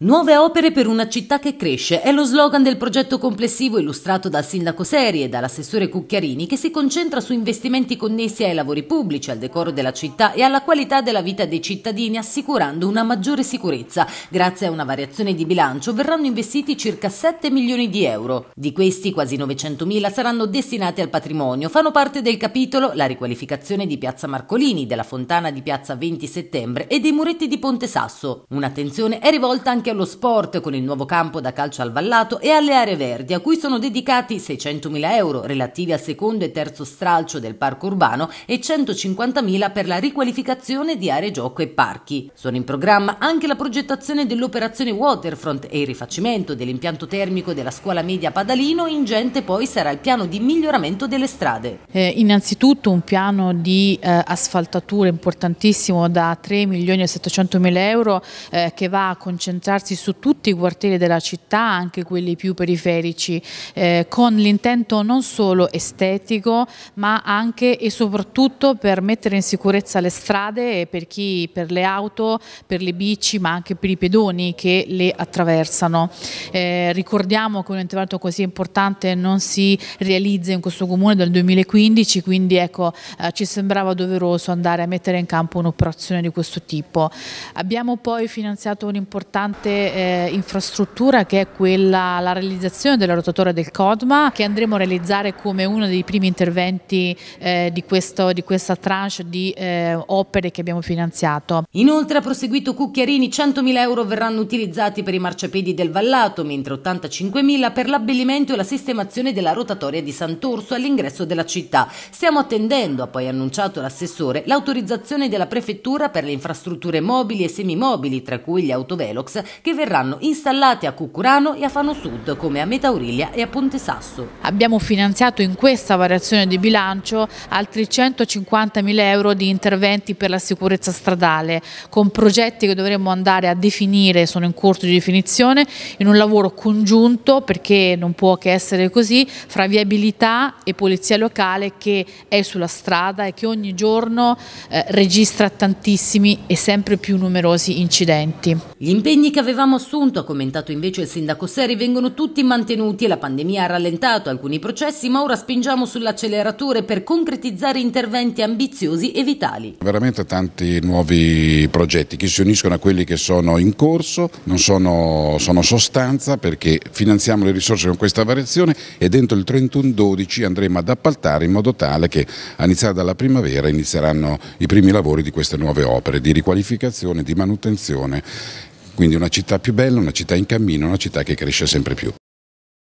Nuove opere per una città che cresce è lo slogan del progetto complessivo illustrato dal sindaco Seri e dall'assessore Cucchiarini che si concentra su investimenti connessi ai lavori pubblici, al decoro della città e alla qualità della vita dei cittadini assicurando una maggiore sicurezza. Grazie a una variazione di bilancio verranno investiti circa 7 milioni di euro. Di questi quasi 900 mila saranno destinati al patrimonio. Fanno parte del capitolo la riqualificazione di Piazza Marcolini, della fontana di Piazza 20 settembre e dei muretti di Ponte Sasso. Un'attenzione è rivolta anche anche allo sport con il nuovo campo da calcio al Vallato e alle aree verdi a cui sono dedicati 600.000 euro relativi al secondo e terzo stralcio del parco urbano e 150.000 per la riqualificazione di aree gioco e parchi. Sono in programma anche la progettazione dell'operazione Waterfront e il rifacimento dell'impianto termico della scuola media Padalino, ingente poi sarà il piano di miglioramento delle strade. Eh, innanzitutto un piano di eh, asfaltatura importantissimo da 3 milioni e 700 mila euro eh, che va a concentrare concentrarsi su tutti i quartieri della città, anche quelli più periferici, eh, con l'intento non solo estetico ma anche e soprattutto per mettere in sicurezza le strade per, chi, per le auto, per le bici ma anche per i pedoni che le attraversano. Eh, ricordiamo che un intervento così importante non si realizza in questo comune dal 2015, quindi ecco, eh, ci sembrava doveroso andare a mettere in campo un'operazione di questo tipo. Abbiamo poi finanziato un importante importante eh, infrastruttura che è quella, la realizzazione della rotatoria del Codma che andremo a realizzare come uno dei primi interventi eh, di, questo, di, questa tranche di eh, opere che abbiamo finanziato. Inoltre ha proseguito Cucchiarini, 100.000 euro verranno utilizzati per i marciapiedi del Vallato, mentre 85.000 per l'abbellimento e la sistemazione della rotatoria di Sant'Orso all'ingresso della città. Stiamo attendendo, ha poi annunciato l'assessore, l'autorizzazione della prefettura per le infrastrutture mobili e semimobili, tra cui gli autovelox, che verranno installate a Cucurano e a Fano Sud come a Metaurilia e a Ponte Sasso. Abbiamo finanziato in questa variazione di bilancio altri 150 mila euro di interventi per la sicurezza stradale con progetti che dovremmo andare a definire, sono in corso di definizione, in un lavoro congiunto perché non può che essere così, fra viabilità e polizia locale che è sulla strada e che ogni giorno eh, registra tantissimi e sempre più numerosi incidenti. Gli impegni che avevamo assunto, ha commentato invece il sindaco Seri, vengono tutti mantenuti e la pandemia ha rallentato alcuni processi, ma ora spingiamo sull'acceleratore per concretizzare interventi ambiziosi e vitali. Veramente tanti nuovi progetti che si uniscono a quelli che sono in corso, non sono, sono sostanza perché finanziamo le risorse con questa variazione e dentro il 31-12 andremo ad appaltare in modo tale che a iniziare dalla primavera inizieranno i primi lavori di queste nuove opere di riqualificazione, di manutenzione quindi una città più bella, una città in cammino, una città che cresce sempre più.